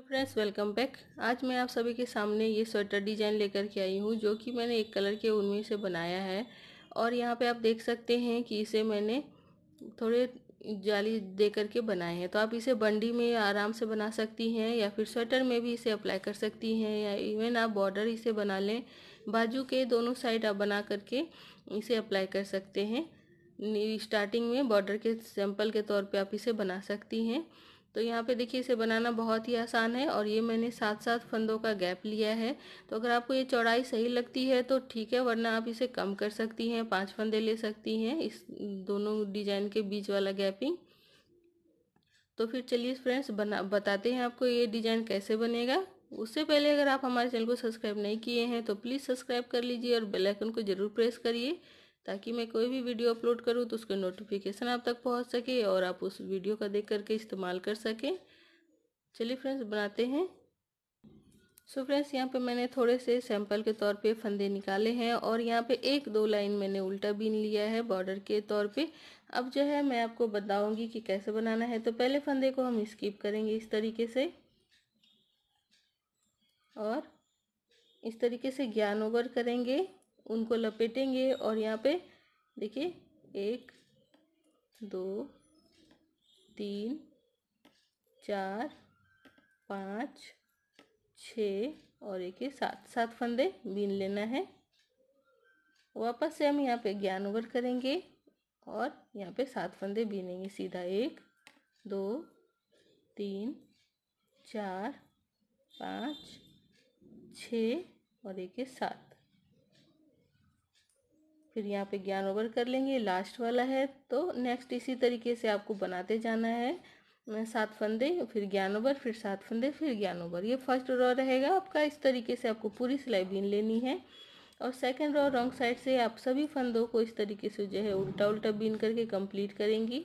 hello friends welcome back आज मैं आप सभी के सामने ये स्वेटर डिज़ाइन लेकर के आई हूँ जो कि मैंने एक कलर के ऊन में से बनाया है और यहाँ पे आप देख सकते हैं कि इसे मैंने थोड़े जाली दे करके बनाए हैं तो आप इसे बंडी में आराम से बना सकती हैं या फिर स्वेटर में भी इसे अप्लाई कर सकती हैं या इवन आप बॉर्डर इसे बना लें बाजू के दोनों साइड आप बना करके इसे अप्लाई कर सकते हैं स्टार्टिंग में बॉर्डर के सैम्पल के तौर पे आप इसे बना सकती हैं तो यहाँ पे देखिए इसे बनाना बहुत ही आसान है और ये मैंने सात सात फंदों का गैप लिया है तो अगर आपको ये चौड़ाई सही लगती है तो ठीक है वरना आप इसे कम कर सकती हैं पांच फंदे ले सकती हैं इस दोनों डिजाइन के बीच वाला गैपिंग तो फिर चलिए फ्रेंड्स बना बताते हैं आपको ये डिजाइन कैसे बनेगा उससे पहले अगर आप हमारे चैनल को सब्सक्राइब नहीं किए हैं तो प्लीज़ सब्सक्राइब कर लीजिए और बेलाइकन को ज़रूर प्रेस करिए ताकि मैं कोई भी वीडियो अपलोड करूँ तो उसके नोटिफिकेशन आप तक पहुँच सके और आप उस वीडियो का देख करके इस्तेमाल कर सकें चलिए फ्रेंड्स बनाते हैं सो so फ्रेंड्स यहाँ पे मैंने थोड़े से सैंपल के तौर पे फंदे निकाले हैं और यहाँ पे एक दो लाइन मैंने उल्टा बीन लिया है बॉर्डर के तौर पे अब जो है मैं आपको बताऊंगी कि कैसे बनाना है तो पहले फंदे को हम स्किप करेंगे इस तरीके से और इस तरीके से ज्ञान ओवर करेंगे उनको लपेटेंगे और यहाँ पे देखिए एक दो तीन चार पाँच छ और एक सात सात फंदे बीन लेना है वापस से हम यहाँ पे ज्ञान ओवर करेंगे और यहाँ पे सात फंदे बीनेंगे सीधा एक दो तीन चार पाँच छ और एक सात फिर यहाँ पे ज्ञान ओवर कर लेंगे लास्ट वाला है तो नेक्स्ट इसी तरीके से आपको बनाते जाना है सात फंदे फिर ज्ञान ओवर फिर सात फंदे फिर ज्ञान ओवर ये फर्स्ट रॉ रहेगा आपका इस तरीके से आपको पूरी सिलाई बीन लेनी है और सेकेंड रॉ रॉन्ग साइड से आप सभी फंदों को इस तरीके से जो है उल्टा उल्टा बीन करके कंप्लीट करेंगी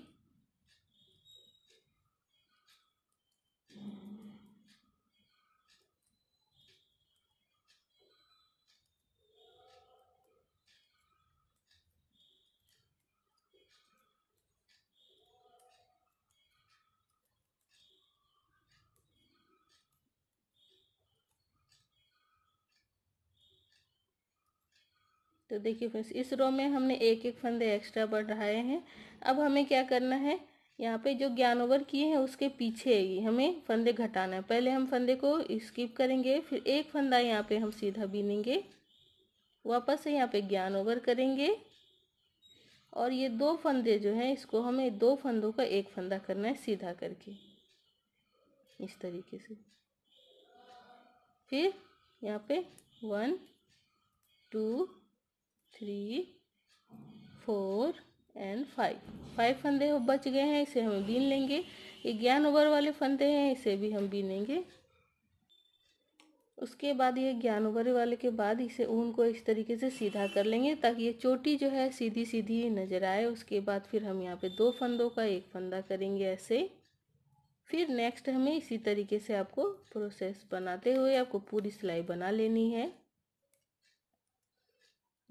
तो देखिए फ्रेंड्स इस रो में हमने एक एक फंदे एक्स्ट्रा बढ़ाए हैं अब हमें क्या करना है यहाँ पे जो ज्ञान ओवर किए हैं उसके पीछे ही हमें फंदे घटाना है पहले हम फंदे को स्किप करेंगे फिर एक फंदा यहाँ पे हम सीधा बीनेंगे वापस से यहाँ पे ज्ञान ओवर करेंगे और ये दो फंदे जो हैं इसको हमें दो फंदों का एक फंदा करना है सीधा करके इस तरीके से फिर यहाँ पे one two three four and five five फंदे हो बच गए हैं इसे हम बीन लेंगे ये ज्ञान ओवर वाले फंदे हैं इसे भी हम बीनेंगे उसके बाद ये ज्ञान ओवर वाले के बाद इसे ऊन को इस तरीके से सीधा कर लेंगे ताकि ये चोटी जो है सीधी सीधी नज़र आए उसके बाद फिर हम यहाँ पे दो फंदों का एक फंदा करेंगे ऐसे फिर नेक्स्ट हमें इसी तरीके से आपको प्रोसेस बनाते हुए आपको पूरी सिलाई बना लेनी है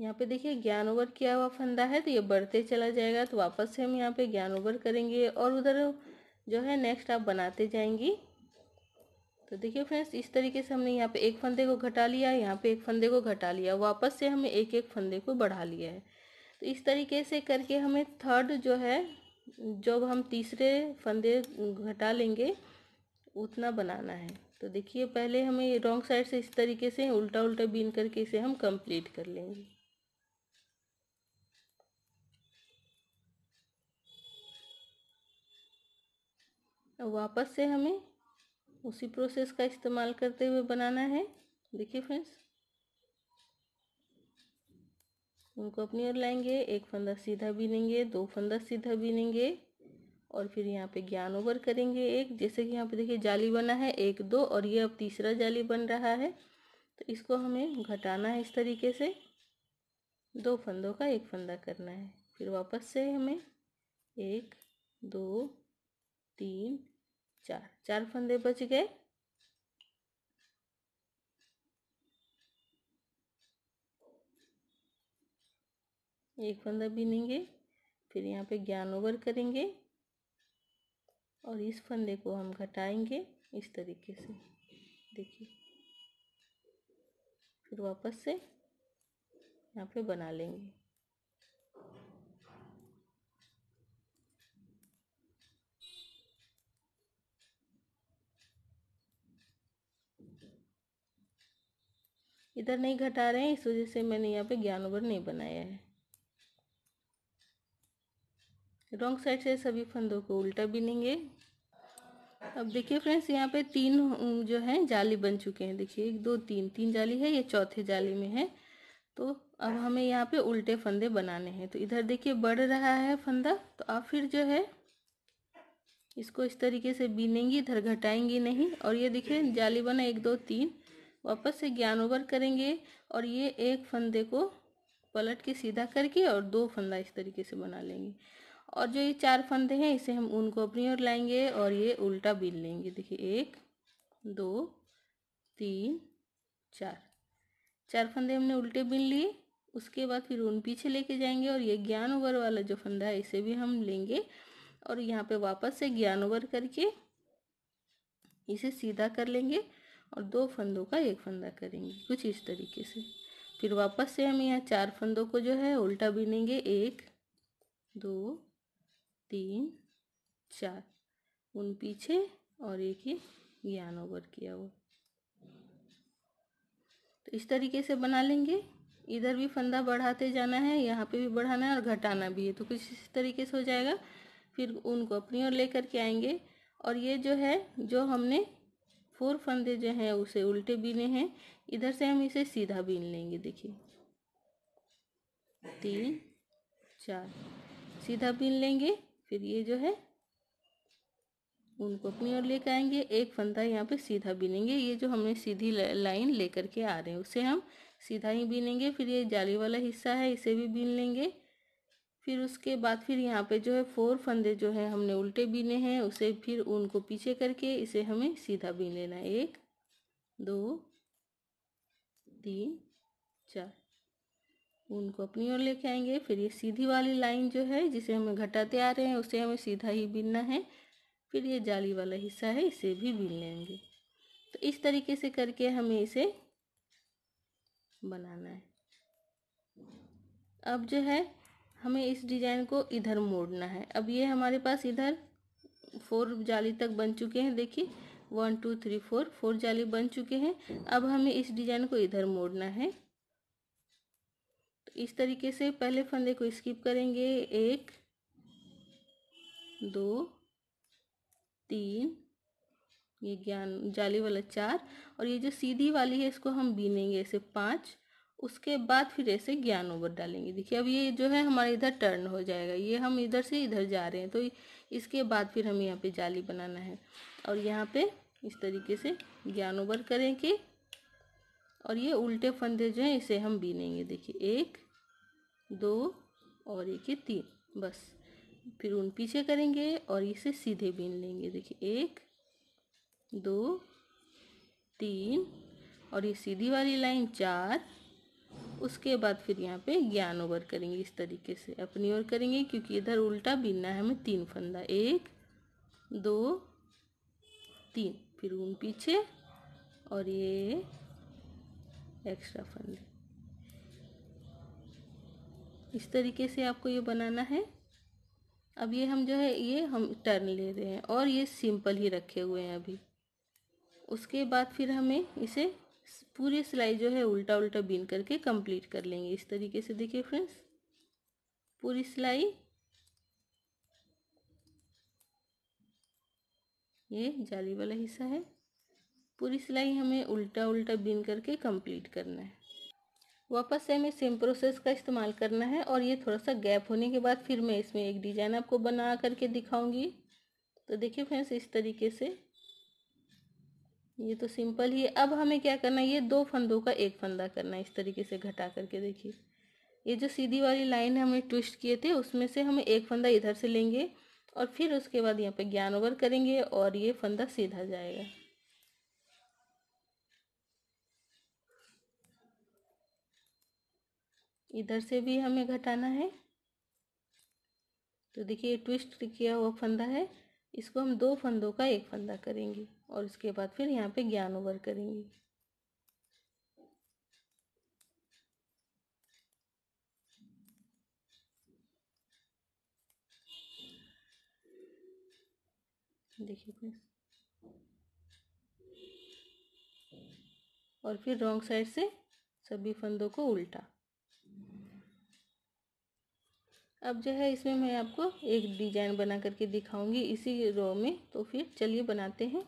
यहाँ पे देखिए ज्ञान ओवर किया हुआ फंदा है तो ये बढ़ते चला जाएगा तो वापस से हम यहाँ पे ज्ञान ओवर करेंगे और उधर जो है नेक्स्ट आप बनाते जाएंगी तो देखिए फ्रेंड्स इस तरीके से हमने यहाँ पे एक फंदे को घटा लिया यहाँ पे एक फंदे को घटा लिया वापस से हमें एक एक फंदे को बढ़ा लिया है तो इस तरीके से करके हमें थर्ड जो है जब हम तीसरे फंदे घटा लेंगे उतना बनाना है तो देखिए पहले हमें रॉन्ग साइड से इस तरीके से उल्टा उल्टा बीन करके इसे हम कंप्लीट कर लेंगे अब वापस से हमें उसी प्रोसेस का इस्तेमाल करते हुए बनाना है देखिए फ्रेंड्स उनको अपनी ओर लाएंगे एक फंदा सीधा बीनेंगे दो फंदा सीधा बीनेंगे और फिर यहाँ पे ज्ञान ओवर करेंगे एक जैसे कि यहाँ पे देखिए जाली बना है एक दो और ये अब तीसरा जाली बन रहा है तो इसको हमें घटाना है इस तरीके से दो फंदों का एक फंदा करना है फिर वापस से हमें एक दो तीन चार चार फंदे बच गए एक फंदा बीनेंगे फिर यहाँ पे ज्ञान ओवर करेंगे और इस फंदे को हम घटाएंगे इस तरीके से देखिए फिर वापस से यहाँ पे बना लेंगे इधर नहीं घटा रहे हैं इस वजह से मैंने यहाँ पे ज्ञानवर नहीं बनाया है रॉन्ग साइड से सभी फंदों को उल्टा बिनेंगे अब देखिए फ्रेंड्स यहाँ पे तीन जो है जाली बन चुके हैं देखिए एक दो तीन तीन जाली है ये चौथे जाली में है तो अब हमें यहाँ पे उल्टे फंदे बनाने हैं तो इधर देखिए बढ़ रहा है फंदा तो आप फिर जो है इसको इस तरीके से बीनेंगी इधर घटाएंगी नहीं और ये देखिए जाली बना एक दो तीन वापस से ज्ञान ओवर करेंगे और ये एक फंदे को पलट के सीधा करके और दो फंदा इस तरीके से बना लेंगे और जो ये चार फंदे हैं इसे हम ऊन को अपनी ओर लाएंगे और ये उल्टा बीन लेंगे देखिए एक दो तीन चार चार फंदे हमने उल्टे बीन लिए उसके बाद फिर ऊन पीछे लेके जाएंगे और ये ज्ञान ओवर वाला जो फंदा है इसे भी हम लेंगे और यहाँ पे वापस से ज्ञान ओवर करके इसे सीधा कर लेंगे और दो फंदों का एक फंदा करेंगे कुछ इस तरीके से फिर वापस से हम यहाँ चार फंदों को जो है उल्टा बिनेंगे एक दो तीन चार उन पीछे और एक ही ज्ञान ओवर किया हुआ तो इस तरीके से बना लेंगे इधर भी फंदा बढ़ाते जाना है यहाँ पे भी बढ़ाना है और घटाना भी है तो कुछ इस तरीके से हो जाएगा फिर उनको अपनी ओर लेकर के आएंगे और ये जो है जो हमने फोर फंदे जो हैं उसे उल्टे बीने हैं इधर से हम इसे सीधा बीन लेंगे देखिए तीन चार सीधा बीन लेंगे फिर ये जो है उनको अपनी ओर लेकर आएंगे एक फंदा यहाँ पे सीधा बीनेंगे ये जो हमने सीधी लाइन लेकर के आ रहे हैं उसे हम सीधा ही बीनेंगे फिर ये जाली वाला हिस्सा है इसे भी बीन लेंगे फिर उसके बाद फिर यहाँ पे जो है फोर फंदे जो है हमने उल्टे बीने हैं उसे फिर ऊन को पीछे करके इसे हमें सीधा बीन लेना है एक दो तीन चार ऊन को अपनी ओर लेके आएंगे फिर ये सीधी वाली लाइन जो है जिसे हमें घटाते आ रहे हैं उसे हमें सीधा ही बीनना है फिर ये जाली वाला हिस्सा है इसे भी बीन लेंगे तो इस तरीके से करके हमें इसे बनाना है अब जो है हमें इस डिज़ाइन को इधर मोड़ना है अब ये हमारे पास इधर फोर जाली तक बन चुके हैं देखिए one two three four four जाली बन चुके हैं अब हमें इस डिज़ाइन को इधर मोड़ना है तो इस तरीके से पहले फंदे को स्किप करेंगे एक दो तीन ये ज्ञान जाली वाला चार और ये जो सीधी वाली है इसको हम बीनेंगे ऐसे पाँच उसके बाद फिर ऐसे ज्ञान ओवर डालेंगे देखिए अब ये जो है हमारा इधर टर्न हो जाएगा ये हम इधर से इधर जा रहे हैं तो इसके बाद फिर हमें यहाँ पे जाली बनाना है और यहाँ पे इस तरीके से ज्ञान ओवर करेंगे और ये उल्टे फंदे जो हैं इसे हम बीनेंगे देखिए एक दो और एक ये तीन बस फिर उन पीछे करेंगे और इसे सीधे बीन लेंगे देखिए एक दो तीन और ये सीधी वाली लाइन चार उसके बाद फिर यहाँ पे ज्ञान ओवर करेंगे इस तरीके से अपनी ओर करेंगे क्योंकि इधर उल्टा बीनना है हमें तीन फंदा एक दो तीन फिर ऊन पीछे और ये एक्स्ट्रा फंदे इस तरीके से आपको ये बनाना है अब ये हम जो है ये हम टर्न ले रहे हैं और ये सिंपल ही रखे हुए हैं अभी उसके बाद फिर हमें इसे पूरी सिलाई जो है उल्टा उल्टा बीन करके कंप्लीट कर लेंगे इस तरीके से देखिए फ्रेंड्स पूरी सिलाई ये जाली वाला हिस्सा है पूरी सिलाई हमें उल्टा उल्टा बीन करके कंप्लीट करना है वापस से हमें सेम प्रोसेस का इस्तेमाल करना है और ये थोड़ा सा गैप होने के बाद फिर मैं इसमें एक डिज़ाइन आपको बना करके दिखाऊंगी तो देखिए फ्रेंड्स इस तरीके से ये तो सिंपल ही है अब हमें क्या करना है ये दो फंदों का एक फंदा करना है इस तरीके से घटा करके देखिए ये जो सीधी वाली लाइन हमने ट्विस्ट किए थे उसमें से हम एक फंदा इधर से लेंगे और फिर उसके बाद यहाँ पे ज्ञान ओवर करेंगे और ये फंदा सीधा जाएगा इधर से भी हमें घटाना है तो देखिए ट्विस्ट किया हुआ फंदा है इसको हम दो फंदों का एक फंदा करेंगे और उसके बाद फिर यहाँ पे ज्ञान ओवर करेंगे देखिए और फिर रॉन्ग साइड से सभी फंदों को उल्टा अब जो है इसमें मैं आपको एक डिजाइन बना करके दिखाऊंगी इसी रो में तो फिर चलिए बनाते हैं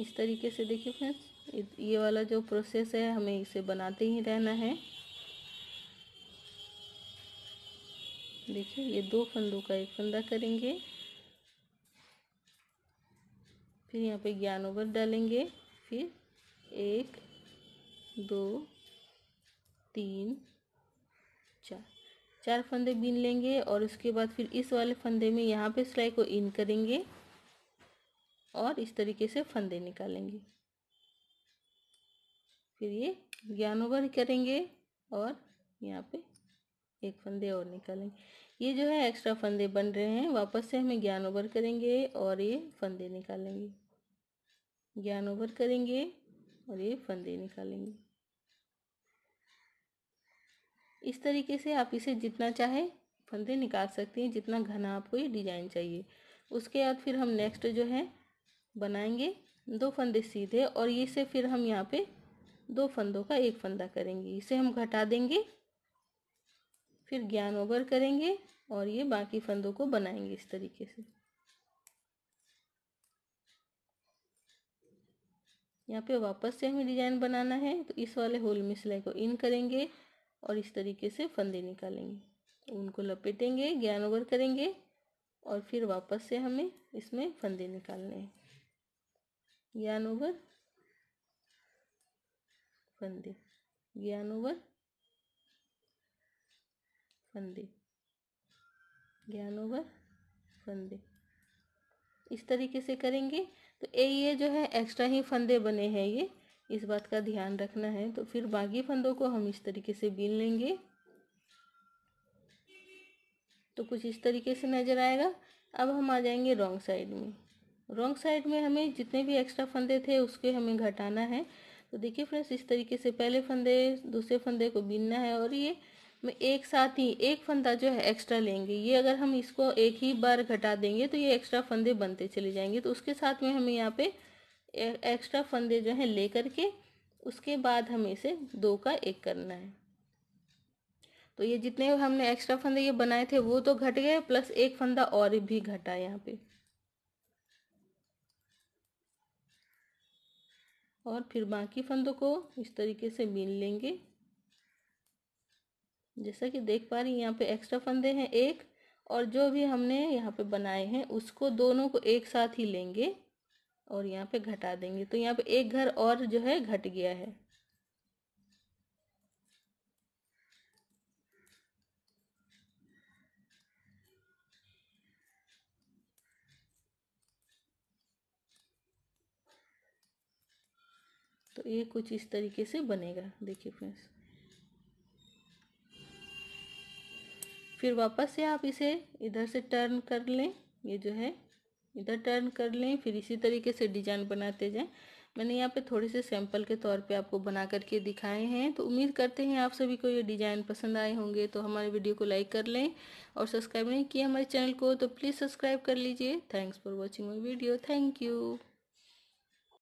इस तरीके से देखिए फ्रेंड्स ये वाला जो प्रोसेस है हमें इसे बनाते ही रहना है देखिए ये दो फंदों का एक फंदा करेंगे फिर यहाँ पे ज्ञान ओवर डालेंगे फिर एक दो तीन चार चार फंदे बीन लेंगे और उसके बाद फिर इस वाले फंदे में यहाँ पे सिलाई को इन करेंगे और इस तरीके से फंदे निकालेंगे फिर ये ज्ञानोवर करेंगे और यहाँ पे एक फंदे और निकालेंगे ये जो है एक्स्ट्रा फंदे बन रहे हैं वापस से हमें ज्ञान ओवर करेंगे और ये फंदे निकालेंगे ज्ञान ओवर करेंगे और ये फंदे निकालेंगे इस तरीके से आप इसे जितना चाहे फंदे निकाल सकते हैं जितना घना आपको ये डिजाइन चाहिए उसके बाद फिर हम नेक्स्ट जो है बनाएंगे दो फंदे सीधे और ये से फिर हम यहाँ पे दो फंदों का एक फंदा करेंगे इसे हम घटा देंगे फिर ज्ञान ओवर करेंगे और ये बाकी फंदों को बनाएंगे इस तरीके से यहाँ पे वापस से हमें डिजाइन बनाना है तो इस वाले होल में सिलाई को इन करेंगे और इस तरीके से फंदे निकालेंगे उनको लपेटेंगे ज्ञान ओवर करेंगे और फिर वापस से हमें इसमें फंदे निकालने हैं ज्ञान ओवर फंदे ज्ञान ओवर फंदे ज्ञान ओवर फंदे इस तरीके से करेंगे तो ये जो है एक्स्ट्रा ही फंदे बने हैं ये इस बात का ध्यान रखना है तो फिर बाकी फंदों को हम इस तरीके से बीन लेंगे तो कुछ इस तरीके से नज़र आएगा अब हम आ जाएंगे रॉन्ग साइड में रॉन्ग साइड में हमें जितने भी एक्स्ट्रा फंदे थे उसके हमें घटाना है तो देखिए फ्रेंड्स इस तरीके से पहले फंदे दूसरे फंदे को बीनना है और ये मैं एक साथ ही एक फंदा जो है एक्स्ट्रा लेंगे ये अगर हम इसको एक ही बार घटा देंगे तो ये एक्स्ट्रा फंदे बनते चले जाएंगे तो उसके साथ में हमें यहाँ पे एक्स्ट्रा फंदे जो हैं ले करके उसके बाद हमें इसे दो का एक करना है तो ये जितने हमने एक्स्ट्रा फंदे ये बनाए थे वो तो घट गए प्लस एक फंदा और भी घटा यहाँ पे और फिर बाकी फंदों को इस तरीके से बीन लेंगे जैसा कि देख पा रही यहाँ पे एक्स्ट्रा फंदे हैं एक और जो भी हमने यहाँ पे बनाए हैं उसको दोनों को एक साथ ही लेंगे और यहाँ पे घटा देंगे तो यहाँ पे एक घर और जो है घट गया है तो ये कुछ इस तरीके से बनेगा देखिए फ्रेंड्स फिर वापस से आप इसे इधर से टर्न कर लें ये जो है इधर टर्न कर लें फिर इसी तरीके से डिजाइन बनाते जाएं मैंने यहाँ पे थोड़े से सैंपल के तौर पे आपको बना करके दिखाए हैं तो उम्मीद करते हैं आप सभी को ये डिज़ाइन पसंद आए होंगे तो हमारे वीडियो को लाइक कर लें और सब्सक्राइब नहीं किया हमारे चैनल को तो प्लीज़ सब्सक्राइब कर लीजिए thanks for watching my video thank you